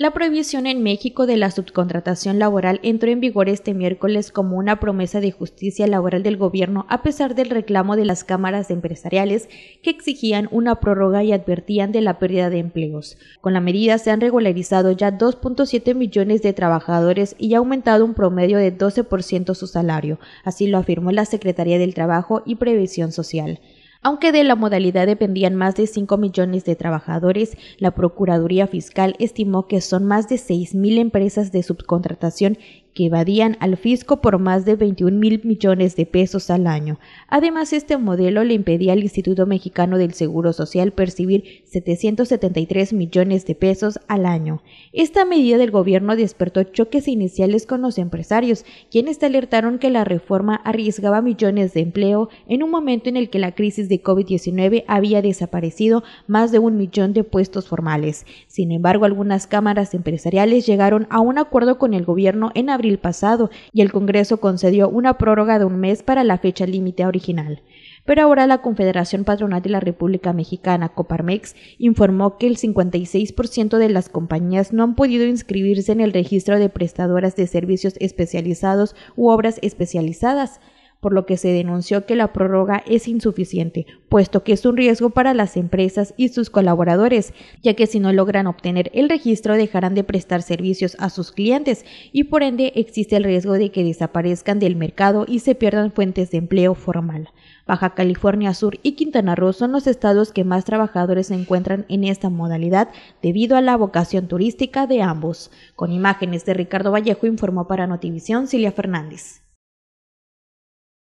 La prohibición en México de la subcontratación laboral entró en vigor este miércoles como una promesa de justicia laboral del gobierno a pesar del reclamo de las cámaras empresariales que exigían una prórroga y advertían de la pérdida de empleos. Con la medida se han regularizado ya 2.7 millones de trabajadores y ha aumentado un promedio de 12% su salario, así lo afirmó la Secretaría del Trabajo y Previsión Social. Aunque de la modalidad dependían más de 5 millones de trabajadores, la Procuraduría Fiscal estimó que son más de 6.000 empresas de subcontratación que evadían al fisco por más de 21 mil millones de pesos al año. Además, este modelo le impedía al Instituto Mexicano del Seguro Social percibir 773 millones de pesos al año. Esta medida del gobierno despertó choques iniciales con los empresarios, quienes alertaron que la reforma arriesgaba millones de empleo en un momento en el que la crisis de COVID-19 había desaparecido más de un millón de puestos formales. Sin embargo, algunas cámaras empresariales llegaron a un acuerdo con el gobierno en abril pasado y el Congreso concedió una prórroga de un mes para la fecha límite original. Pero ahora la Confederación Patronal de la República Mexicana, Coparmex, informó que el 56% de las compañías no han podido inscribirse en el registro de prestadoras de servicios especializados u obras especializadas por lo que se denunció que la prórroga es insuficiente, puesto que es un riesgo para las empresas y sus colaboradores, ya que si no logran obtener el registro dejarán de prestar servicios a sus clientes y por ende existe el riesgo de que desaparezcan del mercado y se pierdan fuentes de empleo formal. Baja California Sur y Quintana Roo son los estados que más trabajadores se encuentran en esta modalidad debido a la vocación turística de ambos. Con imágenes de Ricardo Vallejo informó para Notivisión Cilia Fernández.